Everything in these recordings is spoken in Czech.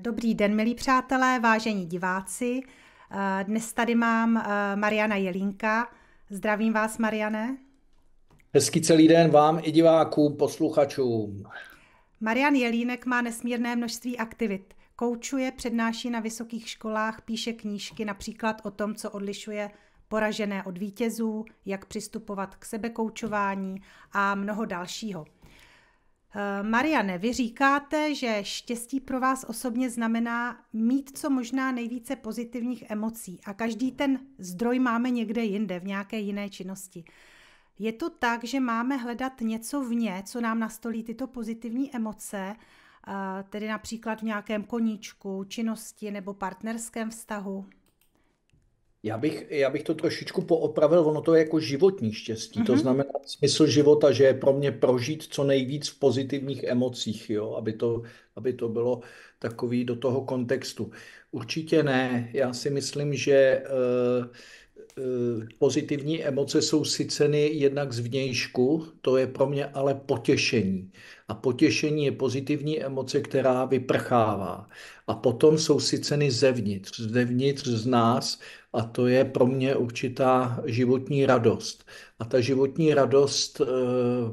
Dobrý den, milí přátelé, vážení diváci. Eh, dnes tady mám eh, Mariana Jelínka. Zdravím vás, Mariane. Hezký celý den vám i divákům, posluchačům. Marian Jelínek má nesmírné množství aktivit. Koučuje, přednáší na vysokých školách, píše knížky například o tom, co odlišuje poražené od vítězů, jak přistupovat k sebekoučování a mnoho dalšího. Eh, Mariane, vy říkáte, že štěstí pro vás osobně znamená mít co možná nejvíce pozitivních emocí a každý ten zdroj máme někde jinde, v nějaké jiné činnosti. Je to tak, že máme hledat něco vně, co nám nastolí tyto pozitivní emoce, eh, tedy například v nějakém koníčku, činnosti nebo partnerském vztahu? Já bych, já bych to trošičku poopravil, ono to je jako životní štěstí, mm-hmm. to mhm. znamená smysl života, že je pro mě prožít co nejvíc v pozitivních emocích, jo? Aby, to, aby to bylo takový do toho kontextu. Určitě ne, já si myslím, že uh, uh, pozitivní emoce jsou syceny jednak z vnějšku, to je pro mě ale potěšení. A potěšení je pozitivní emoce, která vyprchává. A potom jsou syceny zevnitř, zevnitř z nás, a to je pro mě určitá životní radost. A ta životní radost, eh,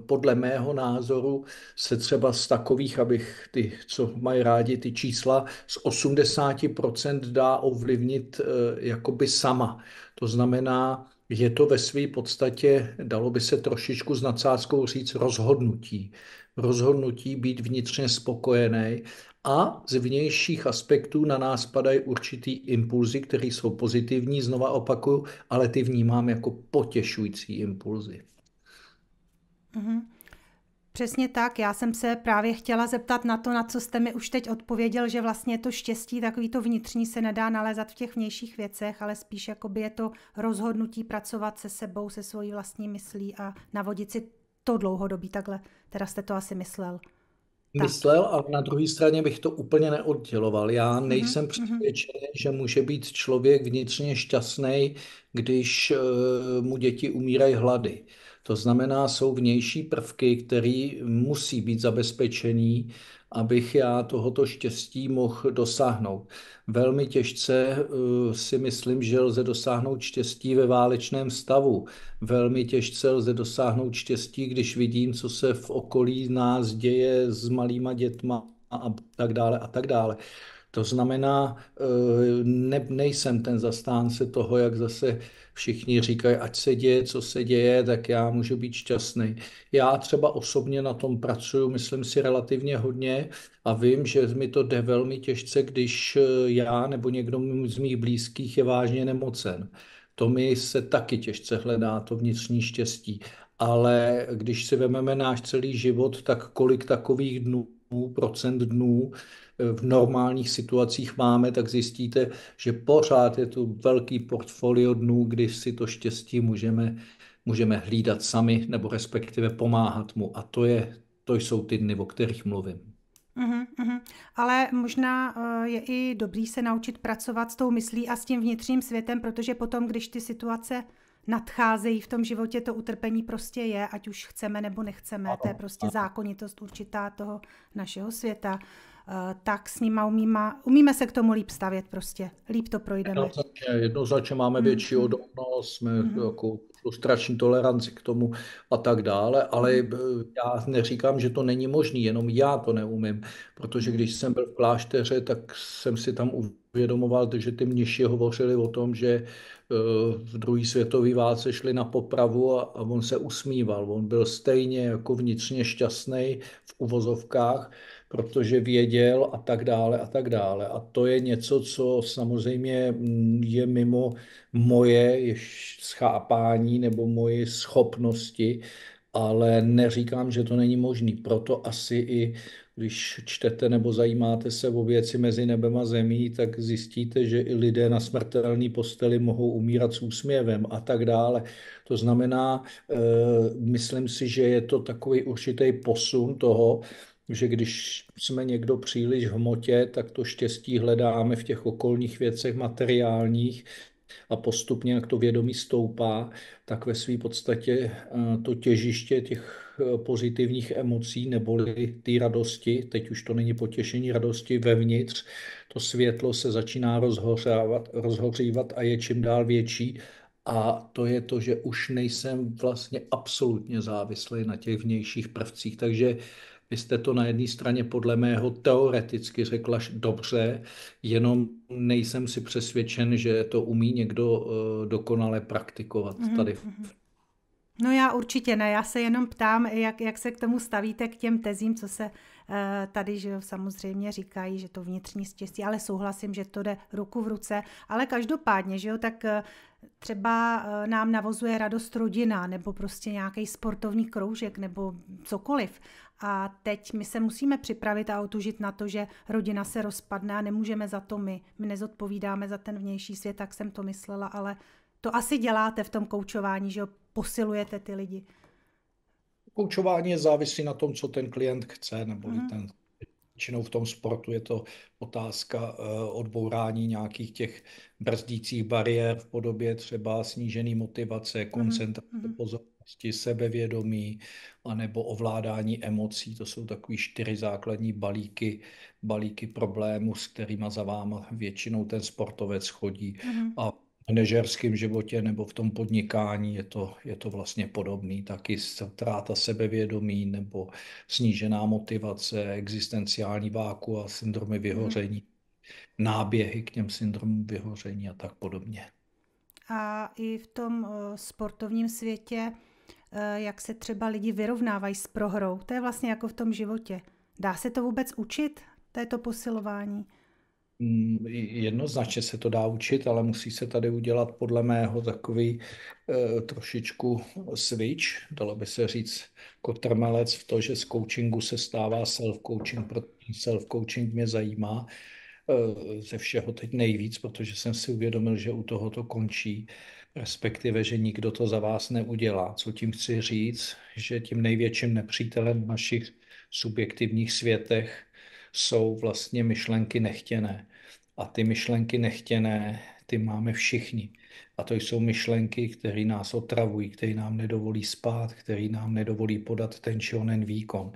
podle mého názoru, se třeba z takových, abych ty, co mají rádi ty čísla, z 80% dá ovlivnit eh, jakoby sama. To znamená, je to ve své podstatě, dalo by se trošičku s nadsázkou říct, rozhodnutí rozhodnutí být vnitřně spokojený a z vnějších aspektů na nás padají určitý impulzy, které jsou pozitivní, znova opakuju, ale ty vnímám jako potěšující impulzy. Mm-hmm. Přesně tak, já jsem se právě chtěla zeptat na to, na co jste mi už teď odpověděl, že vlastně to štěstí, takový to vnitřní se nedá nalézat v těch vnějších věcech, ale spíš jakoby je to rozhodnutí pracovat se sebou, se svojí vlastní myslí a navodit si to dlouhodobý takhle. Teda jste to asi myslel. Tak. Myslel, ale na druhé straně bych to úplně neodděloval. Já mhm, nejsem mm-hmm. přesvědčen, že může být člověk vnitřně šťastný, když uh, mu děti umírají hlady. To znamená, jsou vnější prvky, které musí být zabezpečený, abych já tohoto štěstí mohl dosáhnout. Velmi těžce eh, si myslím, že lze dosáhnout štěstí ve válečném stavu. Velmi těžce lze dosáhnout štěstí, když vidím, co se v okolí nás děje s malýma dětma a tak dále a tak dále. To znamená, eh, ne, nejsem ten zastánce toho, jak zase všichni říkají, ať se děje, co se děje, tak já můžu být šťastný. Já třeba osobně na tom pracuju, myslím si, relativně hodně a vím, že mi to jde velmi těžce, když eh, já nebo někdo z mých blízkých je vážně nemocen. To mi se taky těžce hledá, to vnitřní štěstí. Ale když si vememe náš celý život, tak kolik takových dnů, procent dnů v normálních situacích máme, tak zjistíte, že pořád je tu velký portfolio dnů, když si to štěstí můžeme, můžeme hlídat sami nebo respektive pomáhat mu. A to, je, to jsou ty dny, o kterých mluvím. Uhum, uhum. Ale možná uh, je i dobrý se naučit pracovat s tou myslí a s tím vnitřním světem, protože potom, když ty situace nadcházejí v tom životě, to utrpení prostě je, ať už chceme nebo nechceme. Ano, to je prostě ano. zákonitost určitá toho našeho světa. Eh, tak s nima umíma, umíme se k tomu líp stavět prostě. Líp to projdeme. No, jednoznačně, jednoznačně máme mm. větší odolnost, jsme mm. jako frustrační toleranci k tomu a tak dále, ale mhm. eh, já neříkám, že to není možné, jenom já to neumím, protože když jsem byl v klášteře, tak jsem si tam uvědomoval, že ty mniši hovořili o tom, že eh, v druhé světové válce šli na popravu a on se usmíval. On byl stejně jako vnitřně šťastný v uvozovkách, protože věděl a tak dále a tak dále. A to je něco, co samozřejmě mm, je mimo moje schápání nebo moje schopnosti, ale neříkám, že to není možný. Proto asi i když čtete nebo zajímáte se o věci mezi nebem a zemí, tak zjistíte, že i lidé na smrtelné posteli mohou umírat s úsměvem a tak dále. To znamená, eh, myslím si, že je to takový určitý posun toho, že když jsme někdo příliš v hmotě, tak to štěstí hledáme v těch okolních věcech materiálních a postupně, jak to vědomí stoupá, tak ve své podstatě eh, to těžiště těch eh, pozitivních emocí neboli té radosti, teď už to není potěšení radosti vevnitř, to světlo se začíná rozhořávat, rozhořívat a je čím dál větší a to je to, že už nejsem vlastně absolutně závislý na těch vnějších prvcích, takže vy jste to na jedné straně podle mého teoreticky řekla dobře, jenom nejsem si přesvědčen, že to umí někdo eh, dokonale praktikovat mm-hmm. tady mhm. No já určitě ne, já se jenom ptám, jak, jak se k tomu stavíte, k těm tezím, co se eh, tady že jo, samozřejmě říkají, že to vnitřní štěstí, ale souhlasím, že to jde ruku v ruce, ale každopádně, že jo, tak eh, třeba nám navozuje radost rodina nebo prostě nějaký sportovní kroužek nebo cokoliv a teď my se musíme připravit a otužit na to, že rodina se rozpadne a nemůžeme za to my. My nezodpovídáme za ten vnější svět, tak jsem to myslela, ale to asi děláte v tom koučování, že posilujete ty lidi. Koučování je závislí na tom, co ten klient chce, nebo mm. ten většinou v tom sportu je to otázka eh, odbourání nějakých těch brzdících bariér v podobě třeba snížený motivace, mhm, koncentrace, mm-hmm. pozornosti schopnosti, sebevědomí anebo ovládání emocí. To jsou takový čtyři základní balíky, balíky problémů, s kterými za vám většinou ten sportovec chodí. Mm-hmm. A v manažerském životě nebo v tom podnikání je to, je to vlastně podobný. Taky ztráta sebevědomí nebo snížená motivace, existenciální váku a syndromy mm-hmm. vyhoření, mm-hmm. náběhy k těm syndromům vyhoření a tak podobně a i v tom eh, sportovním světě Eh, jak se třeba lidi vyrovnávají s prohrou. To je vlastně jako v tom životě. Dá se to vůbec učit, této posilování? Mm, jednoznačně se to dá učit, ale musí se tady udělat podle mého takový e, trošičku switch, dalo by se říct kotrmelec v to, že z coachingu se stává self-coaching, protože self-coaching mě zajímá e, ze všeho teď nejvíc, protože jsem si uvědomil, že u toho to končí respektive, že nikdo to za vás neudělá. Co tím chci říct, že tím největším nepřítelem v našich subjektivních světech jsou vlastně myšlenky nechtěné. A ty myšlenky nechtěné, ty máme všichni. A to jsou myšlenky, které nás otravují, které nám nedovolí spát, které nám nedovolí podat ten či onen výkon.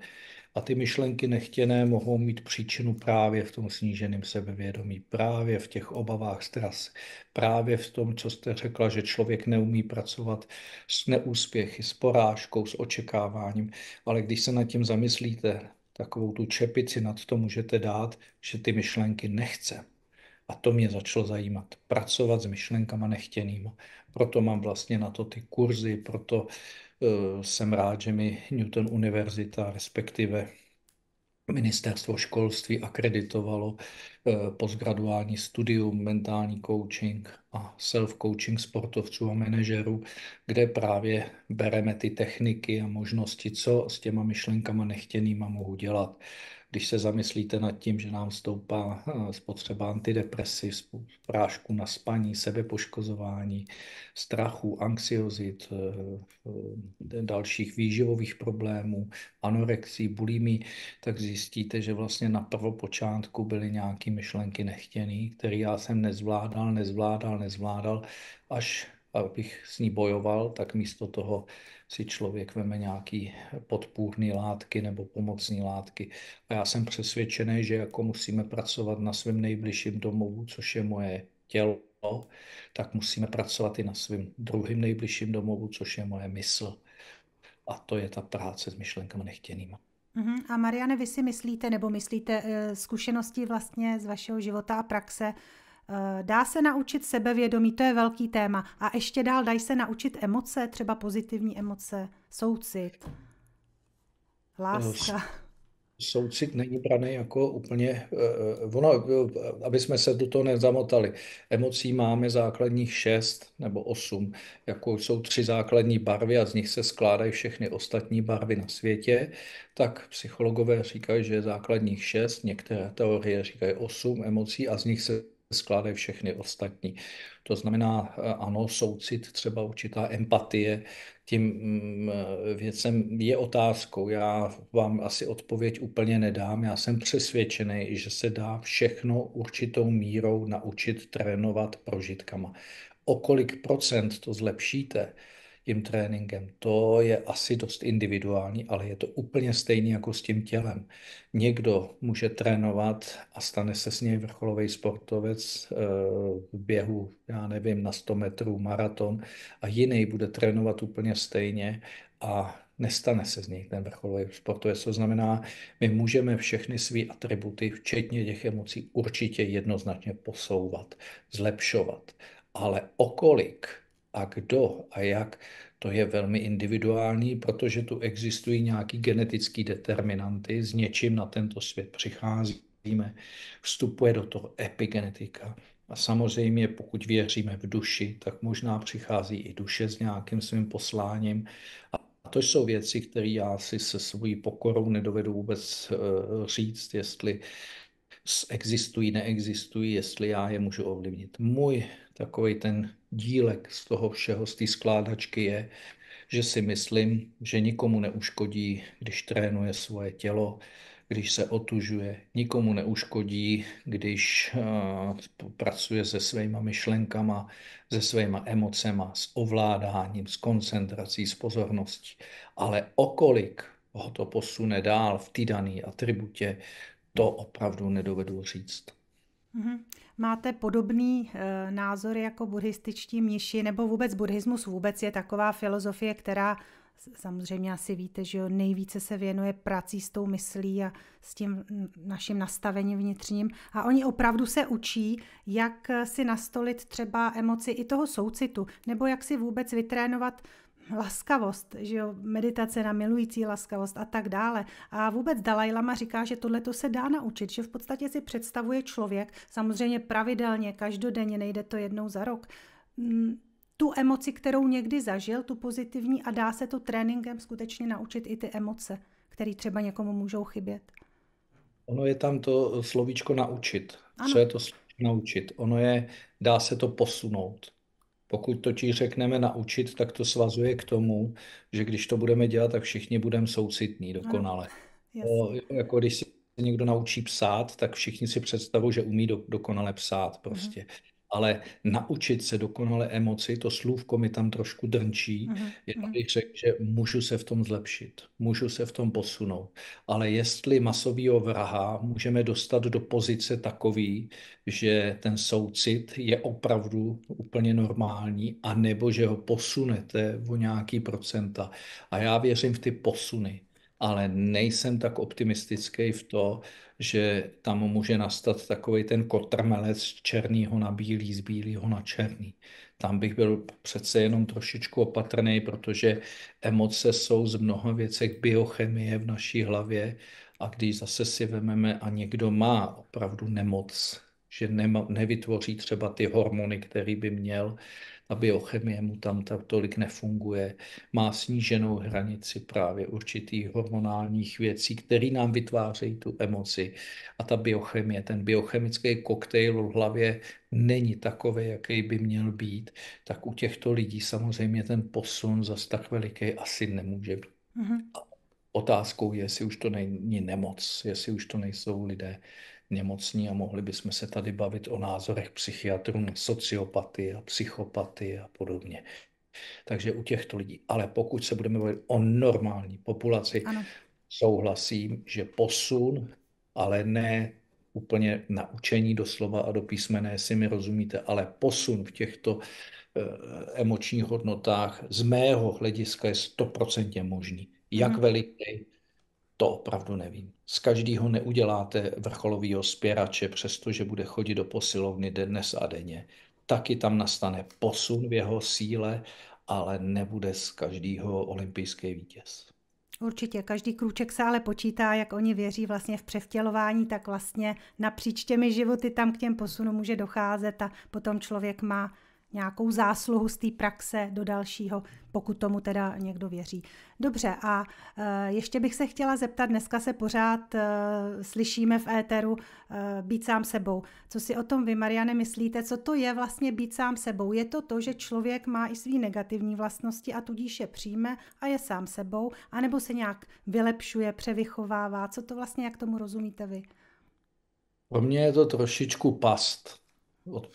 A ty myšlenky nechtěné mohou mít příčinu právě v tom sníženém sebevědomí, právě v těch obavách stras, právě v tom, co jste řekla, že člověk neumí pracovat s neúspěchy, s porážkou, s očekáváním. Ale když se nad tím zamyslíte, takovou tu čepici nad to můžete dát, že ty myšlenky nechce. A to mě začalo zajímat. Pracovat s myšlenkama nechtěnýma. Proto mám vlastně na to ty kurzy, proto Eh, jsem rád, že mi Newton Univerzita, respektive Ministerstvo školství akreditovalo eh, postgraduální studium, mentální coaching a self-coaching sportovců a manažerů, kde právě bereme ty techniky a možnosti, co s těma myšlenkama nechtěnýma mohu dělat když se zamyslíte nad tím, že nám stoupá eh, spotřeba antidepresiv, prášku na spaní, sebepoškozování, strachu, anxiozit, eh, eh, dalších výživových problémů, anorexí, bulimí, tak zjistíte, že vlastně na prvopočátku byly nějaké myšlenky nechtěné, které já jsem nezvládal, nezvládal, nezvládal, až abych s ní bojoval, tak místo toho si člověk veme nějaký podpůrné látky nebo pomocní látky. A já jsem přesvědčený, že jako musíme pracovat na svém nejbližším domovu, což je moje tělo, tak musíme pracovat i na svém druhém nejbližším domovu, což je moje mysl. A to je ta práce s myšlenkami nechtěnýma. Mhm. A Mariane, vy si myslíte, nebo myslíte eh, zkušenosti vlastně z vašeho života a praxe, Eh, dá se naučit sebevědomí, to je velký téma. A ještě dál dají se naučit emoce, třeba pozitivní emoce, soucit, láska. Eh, soucit není braný jako úplně, eh, ono, aby jsme se do toho nezamotali. Emocí máme základních šest nebo osm, jako jsou tři základní barvy a z nich se skládají všechny ostatní barvy na světě, tak psychologové říkají, že je základních šest, některé teorie říkají osm emocí a z nich se skládají všechny ostatní. To znamená, eh, ano, soucit, třeba určitá empatie tím mm, eh, věcem je otázkou. Já vám asi odpověď úplně nedám. Já jsem přesvědčený, že se dá všechno určitou mírou naučit trénovat prožitkama. O kolik procent to zlepšíte, tím tréninkem. To je asi dost individuální, ale je to úplně stejný jako s tím tělem. Někdo může trénovat a stane se s něj vrcholový sportovec eh, v běhu, já nevím, na 100 metrů maraton a jiný bude trénovat úplně stejně a nestane se z nich ten vrcholový sportovec. To znamená, my můžeme všechny své atributy, včetně těch emocí, určitě jednoznačně posouvat, zlepšovat. Ale okolik a kdo a jak, to je velmi individuální, protože tu existují nějaký genetický determinanty, s něčím na tento svět přicházíme, vstupuje do toho epigenetika. A samozřejmě, pokud věříme v duši, tak možná přichází i duše s nějakým svým posláním. A to jsou věci, které já si se svojí pokorou nedovedu vůbec eh, říct, jestli existují, neexistují, jestli já je můžu ovlivnit. Můj takový ten dílek z toho všeho, z té skládačky je, že si myslím, že nikomu neuškodí, když trénuje svoje tělo, když se otužuje. Nikomu neuškodí, když uh, pracuje se svýma myšlenkama, se svýma emocema, s ovládáním, s koncentrací, s pozorností. Ale okolik ho to posune dál v té dané atributě, to opravdu nedovedu říct. Mm-hmm máte podobný e, názor jako buddhističtí mniši, nebo vůbec buddhismus vůbec je taková filozofie, která samozřejmě asi víte, že jo, nejvíce se věnuje prací s tou myslí a s tím mm, naším nastavením vnitřním. A oni opravdu se učí, jak eh, si nastolit třeba emoci i toho soucitu, nebo jak si vůbec vytrénovat laskavost, že jo, meditace na milující laskavost a tak dále. A vůbec Dalai Lama říká, že tohle to se dá naučit, že v podstatě si představuje člověk, samozřejmě pravidelně, každodenně, nejde to jednou za rok, mm, tu emoci, kterou někdy zažil, tu pozitivní a dá se to tréninkem skutečně naučit i ty emoce, které třeba někomu můžou chybět. Ono je tam to slovíčko naučit. Ano. Co je to slovíčko naučit? Ono je, dá se to posunout. Pokud totiž řekneme naučit, tak to svazuje k tomu, že když to budeme dělat, tak všichni budeme soucitní dokonale. Yes. O, jako když si někdo naučí psát, tak všichni si představují, že umí do, dokonale psát mhm. prostě. Mm-hmm ale naučit se dokonale emoci, to slůvko mi tam trošku drnčí, mm-hmm. jenom bych řekl, že můžu se v tom zlepšit, můžu se v tom posunout. Ale jestli masovýho vraha můžeme dostat do pozice takový, že ten soucit je opravdu úplně normální, anebo že ho posunete o nějaký procenta. A já věřím v ty posuny, ale nejsem tak optimistický v to, že tam může nastat takový ten kotrmelec z černého na bílý, z bílého na černý. Tam bych byl přece jenom trošičku opatrný, protože emoce jsou z mnoha věcech biochemie v naší hlavě a když zase si vememe a někdo má opravdu nemoc, že nema, nevytvoří třeba ty hormony, který by měl, a biochemie mu tam tolik nefunguje, má sníženou hranici právě určitých hormonálních věcí, které nám vytvářejí tu emoci. A ta biochemie, ten biochemický koktejl v hlavě není takový, jaký by měl být, tak u těchto lidí samozřejmě ten posun zas tak veliký asi nemůže být. Mm-hmm. Otázkou je, jestli už to není nemoc, jestli už to nejsou lidé, nemocní a mohli bychom se tady bavit o názorech psychiatrů na a psychopaty a podobně. Takže u těchto lidí. Ale pokud se budeme bavit o normální populaci, ano. souhlasím, že posun, ale ne úplně učení doslova a do písmené, si mi rozumíte, ale posun v těchto eh, emočních hodnotách z mého hlediska je stoprocentně možný. Jak mhm. veliký, to opravdu nevím. Z každého neuděláte vrcholového spěrače, přestože bude chodit do posilovny dnes a denně. Taky tam nastane posun v jeho síle, ale nebude z každého olympijský vítěz. Určitě, každý krůček se ale počítá, jak oni věří vlastně v převtělování, tak vlastně napříč těmi životy tam k těm posunům může docházet a potom člověk má nějakou zásluhu z té praxe do dalšího, pokud tomu teda někdo věří. Dobře, a e, ještě bych se chtěla zeptat, dneska se pořád e, slyšíme v éteru e, být sám sebou. Co si o tom vy, Mariane, myslíte? Co to je vlastně být sám sebou? Je to to, že člověk má i svý negativní vlastnosti a tudíž je přijme a je sám sebou, anebo se nějak vylepšuje, převychovává? Co to vlastně, jak tomu rozumíte vy? Pro mě je to trošičku past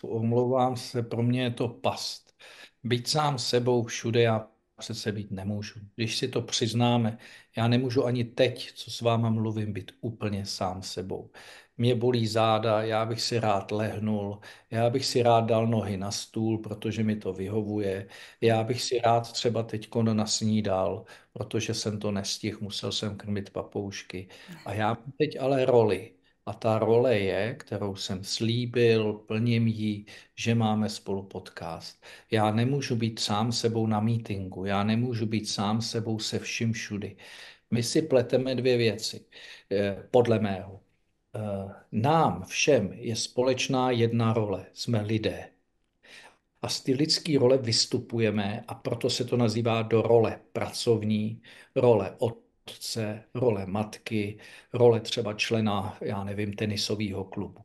omlouvám se, pro mě je to past. Být sám sebou všude já přece být nemůžu. Když si to přiznáme, já nemůžu ani teď, co s váma mluvím, být úplně sám sebou. Mě bolí záda, já bych si rád lehnul, já bych si rád dal nohy na stůl, protože mi to vyhovuje, já bych si rád třeba teď nasnídal, protože jsem to nestihl, musel jsem krmit papoušky. A já teď ale roli a ta role je, kterou jsem slíbil, plním ji, že máme spolu podcast. Já nemůžu být sám sebou na mítingu, já nemůžu být sám sebou se vším všudy. My si pleteme dvě věci, eh, podle mého. Eh, nám všem je společná jedna role, jsme lidé. A z ty lidské role vystupujeme a proto se to nazývá do role, pracovní role. Od otce, role matky, role třeba člena, já nevím, tenisového klubu.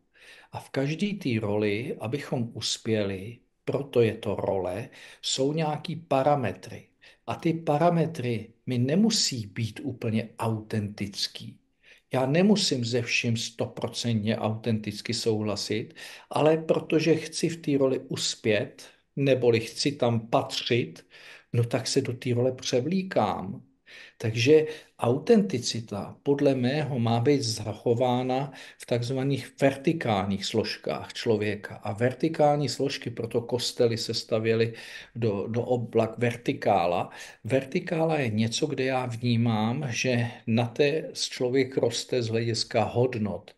A v každé té roli, abychom uspěli, proto je to role, jsou nějaký parametry. A ty parametry mi nemusí být úplně autentický. Já nemusím ze vším stoprocentně autenticky souhlasit, ale protože chci v té roli uspět, neboli chci tam patřit, no tak se do té role převlíkám. Takže autenticita podle mého má být zachována v takzvaných vertikálních složkách člověka. A vertikální složky, proto kostely se stavěly do, do oblak vertikála. Vertikála je něco, kde já vnímám, že na té člověk roste z hlediska hodnot,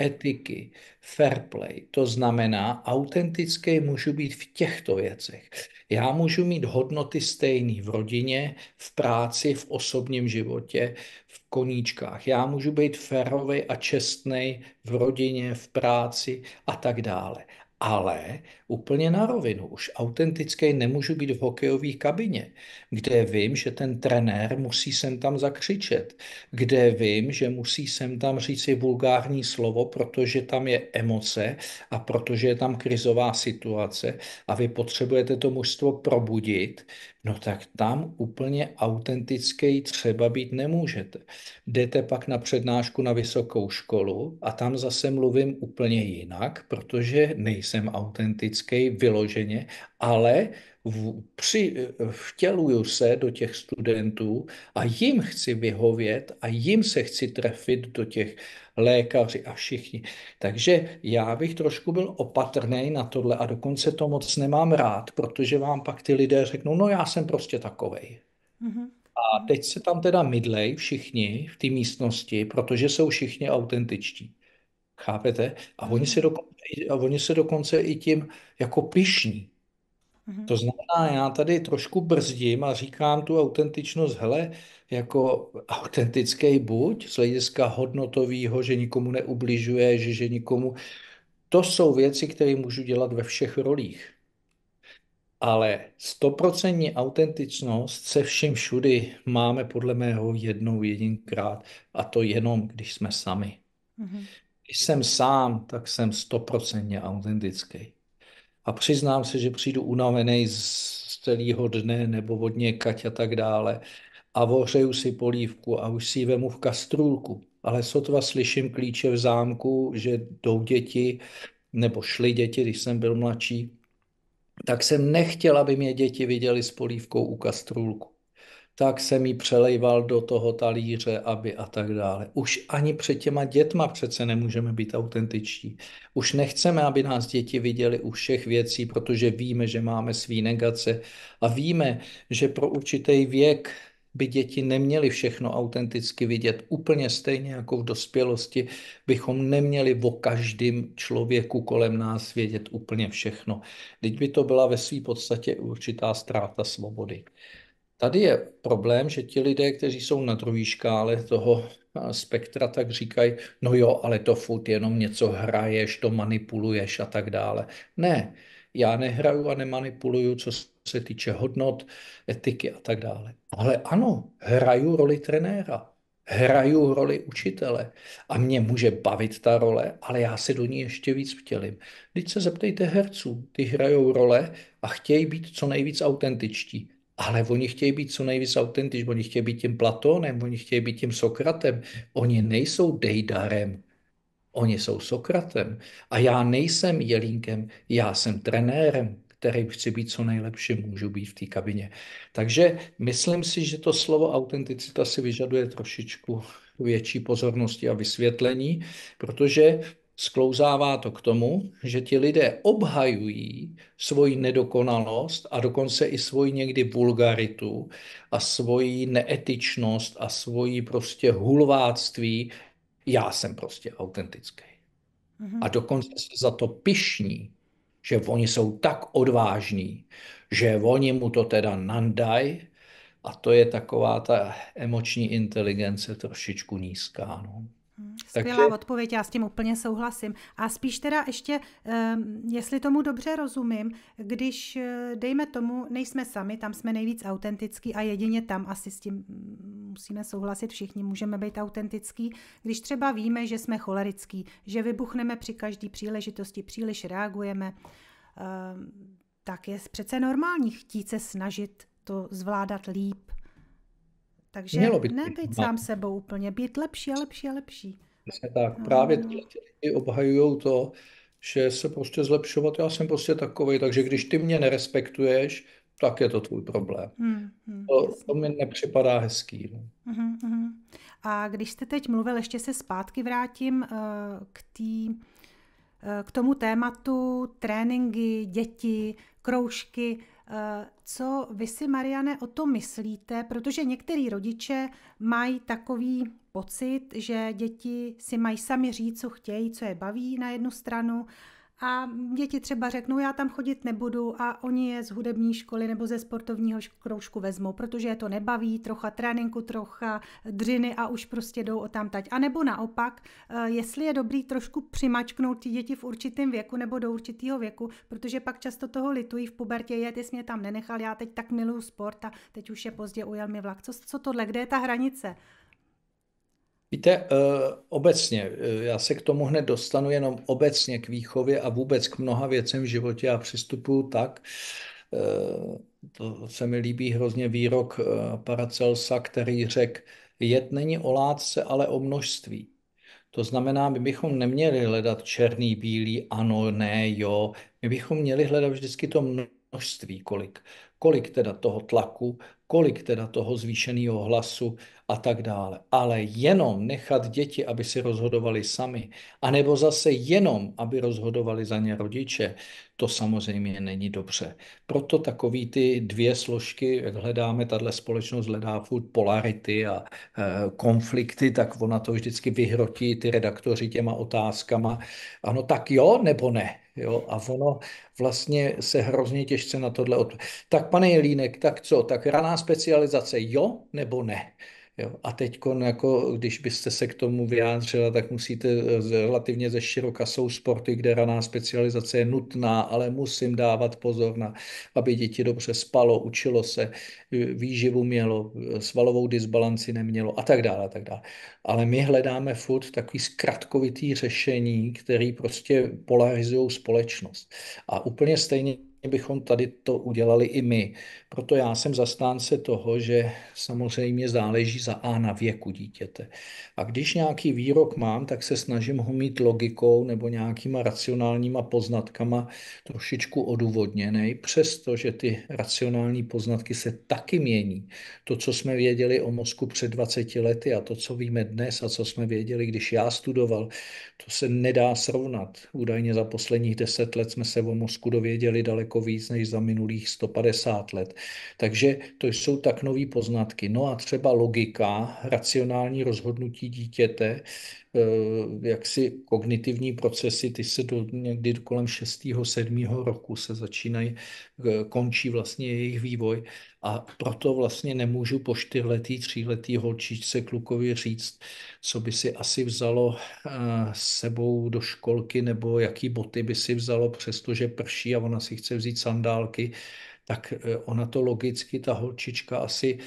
etiky, fair play. To znamená, autentické můžu být v těchto věcech. Já můžu mít hodnoty stejný v rodině, v práci, v osobním životě, v koníčkách. Já můžu být férový a čestný v rodině, v práci a tak dále. Ale úplně na rovinu. Už autentický nemůžu být v hokejové kabině, kde vím, že ten trenér musí sem tam zakřičet, kde vím, že musí sem tam říct si vulgární slovo, protože tam je emoce a protože je tam krizová situace a vy potřebujete to mužstvo probudit, no tak tam úplně autentický třeba být nemůžete. Jdete pak na přednášku na vysokou školu a tam zase mluvím úplně jinak, protože nejsem autentický teologický vyloženě, ale v, při, vtěluju se do těch studentů a jim chci vyhovět a jim se chci trefit do těch lékaři a všichni. Takže já bych trošku byl opatrný na tohle a dokonce to moc nemám rád, protože vám pak ty lidé řeknou, no já jsem prostě takovej. Mm-hmm. A teď se tam teda mydlej všichni v té místnosti, protože jsou všichni autentičtí. Chápete? A oni mhm. se, dokonce, a oni se dokonce i tím jako pišní. Mhm. To znamená, já tady trošku brzdím a říkám tu autentičnost, hele, jako autentický buď z hlediska hodnotového, že nikomu neubližuje, že, že nikomu... To jsou věci, které můžu dělat ve všech rolích. Ale stoprocentní autentičnost se vším všudy máme podle mého jednou jedinkrát a to jenom, když jsme sami. Mm-hmm. Když jsem sám, tak jsem stoprocentně autentický. A přiznám se, že přijdu unavený z celého dne nebo od kať a tak dále a vořeju si polívku a už si ji vemu v kastrůlku. Ale sotva slyším klíče v zámku, že jdou děti, nebo šly děti, když jsem byl mladší, tak jsem nechtěl, aby mě děti viděli s polívkou u kastrůlku tak jsem ji přelejval do toho talíře, aby a tak dále. Už ani před těma dětma přece nemůžeme být autentičtí. Už nechceme, aby nás děti viděli u všech věcí, protože víme, že máme svý negace a víme, že pro určitý věk by děti neměly všechno autenticky vidět. Úplně stejně jako v dospělosti bychom neměli o každém člověku kolem nás vědět úplně všechno. Teď by to byla ve své podstatě určitá ztráta svobody. Tady je problém, že ti lidé, kteří jsou na druhé škále toho eh, spektra, tak říkají, no jo, ale to furt jenom něco hraješ, to manipuluješ a tak dále. Ne, já nehraju a nemanipuluju, co se týče hodnot, etiky a tak dále. Ale ano, hraju roli trenéra, hraju roli učitele a mě může bavit ta role, ale já se do ní ještě víc vtělím. Teď se zeptejte herců, ty hrajou role a chtějí být co nejvíc autentičtí ale oni chtějí být co nejvíc autentič, oni chtějí být tím Platónem, oni chtějí být tím Sokratem. Oni nejsou Dejdarem, oni jsou Sokratem. A já nejsem jelínkem, já jsem trenérem, který chci být co nejlepší, můžu být v té kabině. Takže myslím si, že to slovo autenticita si vyžaduje trošičku větší pozornosti a vysvětlení, protože sklouzává to k tomu, že ti lidé obhajují svoji nedokonalost a dokonce i svoji někdy vulgaritu a svoji neetičnost a svoji prostě hulváctví. Já jsem prostě autentický. Mm-hmm. A dokonce se za to pišní, že oni jsou tak odvážní, že oni mu to teda nandaj a to je taková ta emoční inteligence trošičku nízká. No. Skvělá Takže... odpověď, já s tím úplně souhlasím. A spíš teda ještě, ehm, jestli tomu dobře rozumím, když, eh, dejme tomu, nejsme sami, tam jsme nejvíc autentický a jedině tam asi s tím mm, musíme souhlasit všichni, můžeme být autentický, když třeba víme, že jsme cholerický, že vybuchneme při každé příležitosti, příliš reagujeme, ehm, tak je přece normální chtít se snažit to zvládat líp. Takže Mělo nebyt být sám sebou úplně, být lepší a lepší a lepší. Přesně tak. No. Právě ty lidi obhajují to, že se prostě zlepšovat, já jsem prostě takový, takže když ty mě nerespektuješ, tak je to tvůj problém. Hmm, hmm, to, to mi nepřipadá hezký. No. Hmm, hmm. A když jste teď mluvil, ještě se zpátky vrátím eh, k tý, eh, k tomu tématu tréninky, děti, kroužky. Eh, co vy si, Mariane, o to myslíte, protože některý rodiče mají takový pocit, že děti si mají sami říct, co chtějí, co je baví na jednu stranu, a děti třeba řeknou, já tam chodit nebudu a oni je z hudební školy nebo ze sportovního kroužku vezmou, protože je to nebaví, trocha tréninku, trocha dřiny a už prostě jdou o tam tať. A nebo naopak, eh, jestli je dobrý trošku přimačknout ty děti v určitém věku nebo do určitého věku, protože pak často toho litují v pubertě, je, ty jsi mě tam nenechal, já teď tak miluju sport a teď už je pozdě ujel mi vlak. Co, co tohle, kde je ta hranice? Víte, eh, obecně, eh, já se k tomu hned dostanu jenom obecně k výchově a vůbec k mnoha věcem v životě já přistupuju tak, eh, to se mi líbí hrozně výrok Paracelsa, který řekl, jed není o látce, ale o množství. To znamená, my bychom neměli hledat černý, bílý, ano, ne, jo. My bychom měli hledat vždycky to množství, kolik kolik teda toho tlaku, kolik teda toho zvýšeného hlasu a tak dále. Ale jenom nechat děti, aby si rozhodovali sami, anebo zase jenom, aby rozhodovali za ně rodiče, to samozřejmě není dobře. Proto takový ty dvě složky, jak hledáme, tahle společnost hledá furt polarity a e, konflikty, tak ona to vždycky vyhrotí ty redaktoři těma otázkama. Ano, tak jo, nebo ne? Jo, a ono vlastně se hrozně těžce na tohle od... Tak pane Jelínek, tak co? Tak raná specializace jo nebo ne? Jo. A teď, jako, když byste se k tomu vyjádřila, tak musíte eh, relativně ze široka jsou sporty, kde raná specializace je nutná, ale musím dávat pozor na, aby děti dobře spalo, učilo se, eh, výživu mělo, eh, svalovou disbalanci nemělo a tak dále. A tak dále. Ale my hledáme furt takový zkratkovitý řešení, který prostě polarizují společnost. A úplně stejně Vlastně bychom tady to udělali i my. Proto já jsem zastánce toho, že samozřejmě záleží za A na věku dítěte. A když nějaký výrok mám, tak se snažím ho mít logikou nebo nějakýma racionálníma poznatkama trošičku odůvodněný, přestože ty racionální poznatky se taky mění. To, co jsme věděli o mozku před 20 lety a to, co víme dnes a co jsme věděli, když já studoval, to se nedá srovnat. Údajně za posledních 10 let jsme se o mozku dověděli daleko daleko víc než za minulých 150 let. Takže to jsou tak nové poznatky. No a třeba logika, racionální rozhodnutí dítěte, Eh, jaksi kognitivní procesy, ty se do, někdy kolem 6. 7. roku se začínají, eh, končí vlastně jejich vývoj a proto vlastně nemůžu po čtyřletý, tříletý holčičce klukovi říct, co by si asi vzalo eh, s sebou do školky nebo jaký boty by si vzalo, přestože prší a ona si chce vzít sandálky, tak e, ona to logicky, ta holčička asi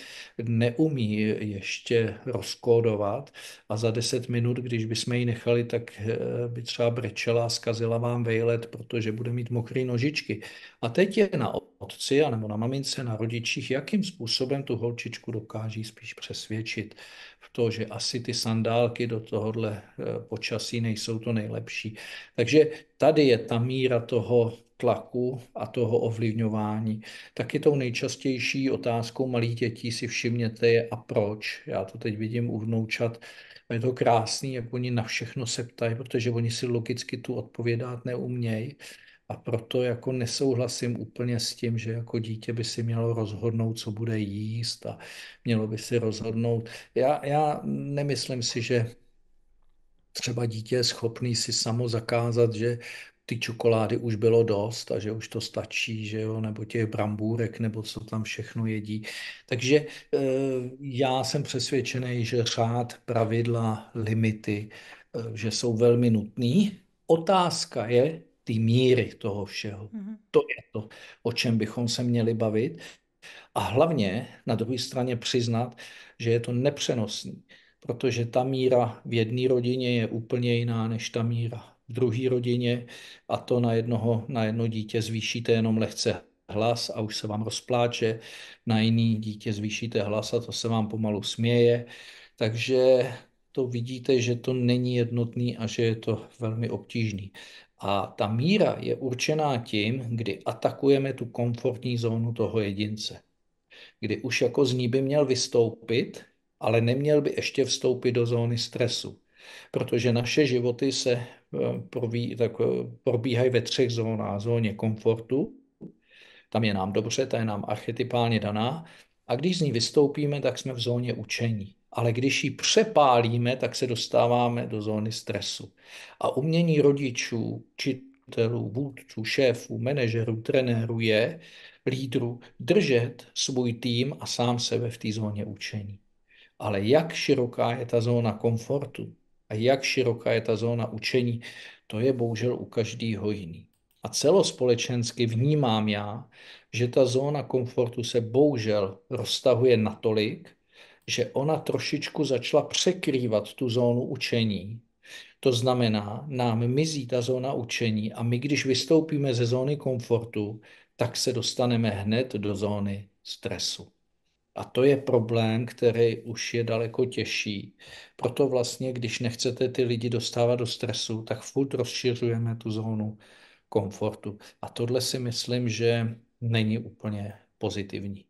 neumí ještě rozkódovat a za 10 minut, když bychom ji nechali, tak e, by třeba brečela a zkazila vám vejlet, protože bude mít mokré nožičky. A teď je na otci, anebo na mamince, na rodičích, jakým způsobem tu holčičku dokáží spíš přesvědčit v to, že asi ty sandálky do tohohle e, počasí nejsou to nejlepší. Takže tady je ta míra toho tlaku a toho ovlivňování, tak je tou nejčastější otázkou malých dětí si všimněte je a proč. Já to teď vidím u vnoučat a je to krásný, jak oni na všechno se ptají, protože oni si logicky tu odpovědát neumějí. A proto jako nesouhlasím úplně s tím, že jako dítě by si mělo rozhodnout, co bude jíst a mělo by si rozhodnout. Já, já nemyslím si, že třeba dítě je schopný si samo zakázat, že ty čokolády už bylo dost a že už to stačí, že jo, nebo těch brambůrek, nebo co tam všechno jedí. Takže eh, já jsem přesvědčený, že řád, pravidla, limity, eh, že jsou velmi nutný. Otázka je ty míry toho všeho. Mm-hmm. To je to, o čem bychom se měli bavit. A hlavně na druhé straně přiznat, že je to nepřenosný, protože ta míra v jedné rodině je úplně jiná než ta míra v druhé rodině a to na, jednoho, na jedno dítě zvýšíte jenom lehce hlas a už se vám rozpláče, na jiný dítě zvýšíte hlas a to se vám pomalu směje. Takže to vidíte, že to není jednotný a že je to velmi obtížný. A ta míra je určená tím, kdy atakujeme tu komfortní zónu toho jedince. Kdy už jako z ní by měl vystoupit, ale neměl by ještě vstoupit do zóny stresu protože naše životy se eh, probí, tak, eh, probíhají ve třech zónách. Zóně komfortu, tam je nám dobře, ta je nám archetypálně daná, a když z ní vystoupíme, tak jsme v zóně učení. Ale když ji přepálíme, tak se dostáváme do zóny stresu. A umění rodičů, učitelů, vůdců, šéfů, manažerů, trenérů je, lídrů, držet svůj tým a sám sebe v té zóně učení. Ale jak široká je ta zóna komfortu, a jak široká je ta zóna učení, to je bohužel u každého jiný. A celospolečensky vnímám já, že ta zóna komfortu se bohužel roztahuje natolik, že ona trošičku začala překrývat tu zónu učení. To znamená, nám mizí ta zóna učení a my, když vystoupíme ze zóny komfortu, tak se dostaneme hned do zóny stresu. A to je problém, který už je daleko těžší. Proto vlastně, když nechcete ty lidi dostávat do stresu, tak furt rozšiřujeme tu zónu komfortu. A tohle si myslím, že není úplně pozitivní.